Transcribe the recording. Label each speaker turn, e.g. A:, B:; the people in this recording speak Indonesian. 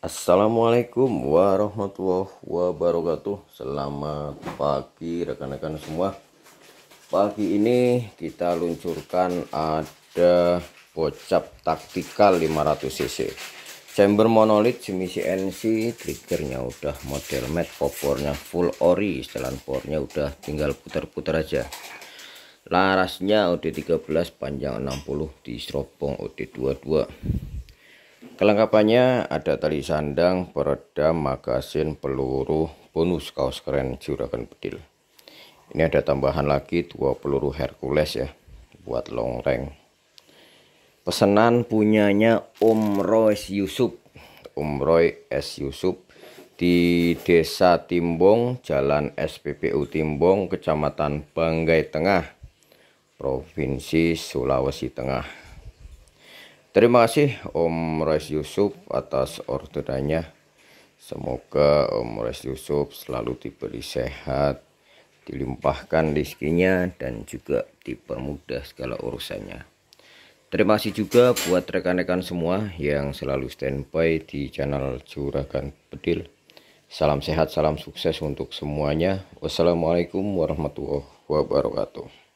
A: Assalamualaikum warahmatullahi wabarakatuh Selamat pagi rekan-rekan semua Pagi ini kita luncurkan ada bocap taktikal 500cc Chamber monolit semisi NC Triggernya udah model matte Popornya full ori Setelan pornya udah tinggal putar-putar aja Larasnya OD13 panjang 60 di serobong OD22 Kelengkapannya ada tali sandang, peredam, magasin, peluru, bonus kaos keren juragan bedil. Ini ada tambahan lagi dua peluru Hercules ya buat long range. Pesanan punyanya Om Roy Yusuf. Om Roy S Yusuf di Desa Timbong, Jalan SPPU Timbong, Kecamatan Banggai Tengah, Provinsi Sulawesi Tengah. Terima kasih Om Rais Yusuf atas orderannya. Semoga Om Rais Yusuf selalu diberi sehat, dilimpahkan rezekinya dan juga dipermudah segala urusannya. Terima kasih juga buat rekan-rekan semua yang selalu standby di channel Juragan Pedil. Salam sehat, salam sukses untuk semuanya. Wassalamualaikum warahmatullahi wabarakatuh.